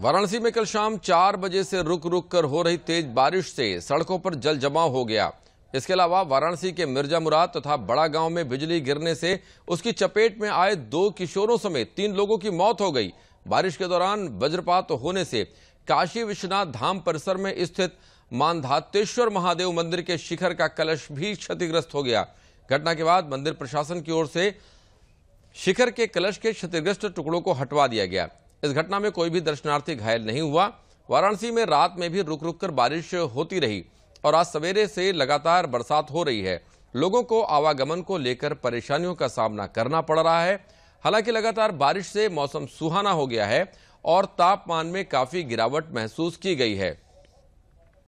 वाराणसी में कल शाम चार बजे से रुक रुक कर हो रही तेज बारिश से सड़कों पर जल जमाव हो गया इसके अलावा वाराणसी के मिर्जा मुराद तथा तो बड़ा गांव में बिजली गिरने से उसकी चपेट में आए दो किशोरों समेत तीन लोगों की मौत हो गई बारिश के दौरान वज्रपात होने से काशी विश्वनाथ धाम परिसर में स्थित मानधातेश्वर महादेव मंदिर के शिखर का कलश भी क्षतिग्रस्त हो गया घटना के बाद मंदिर प्रशासन की ओर से शिखर के कलश के क्षतिग्रस्त टुकड़ों को हटवा दिया गया इस घटना में कोई भी दर्शनार्थी घायल नहीं हुआ वाराणसी में रात में भी रुक रुक कर बारिश होती रही और आज सवेरे से लगातार बरसात हो रही है लोगों को आवागमन को लेकर परेशानियों का सामना करना पड़ रहा है हालांकि लगातार बारिश से मौसम सुहाना हो गया है और तापमान में काफी गिरावट महसूस की गई है